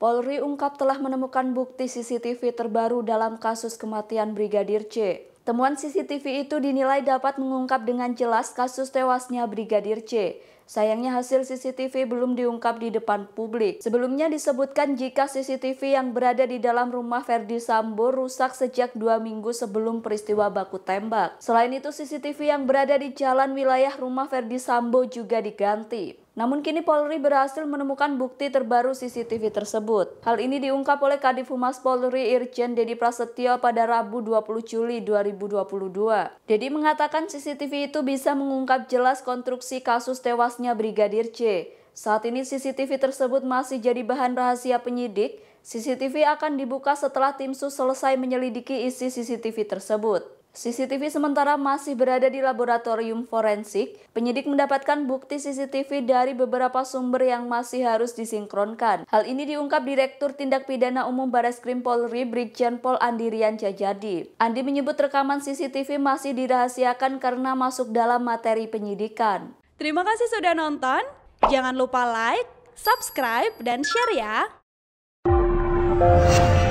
Polri ungkap telah menemukan bukti CCTV terbaru dalam kasus kematian Brigadir C. Temuan CCTV itu dinilai dapat mengungkap dengan jelas kasus tewasnya Brigadir C. Sayangnya hasil CCTV belum diungkap di depan publik. Sebelumnya disebutkan jika CCTV yang berada di dalam rumah Ferdi Sambo rusak sejak dua minggu sebelum peristiwa baku tembak. Selain itu CCTV yang berada di jalan wilayah rumah Ferdi Sambo juga diganti. Namun kini Polri berhasil menemukan bukti terbaru CCTV tersebut. Hal ini diungkap oleh Kadif Humas Polri Irjen Dedi Prasetyo pada Rabu 20 Juli 2022. Dedi mengatakan CCTV itu bisa mengungkap jelas konstruksi kasus tewasnya Brigadir C. Saat ini CCTV tersebut masih jadi bahan rahasia penyidik. CCTV akan dibuka setelah tim sus selesai menyelidiki isi CCTV tersebut. CCTV sementara masih berada di laboratorium forensik. Penyidik mendapatkan bukti CCTV dari beberapa sumber yang masih harus disinkronkan. Hal ini diungkap Direktur Tindak Pidana Umum Baris Krim Polri Brigjen Pol Andirian Jajadi. Andi menyebut rekaman CCTV masih dirahasiakan karena masuk dalam materi penyidikan. Terima kasih sudah nonton. Jangan lupa like, subscribe, dan share ya.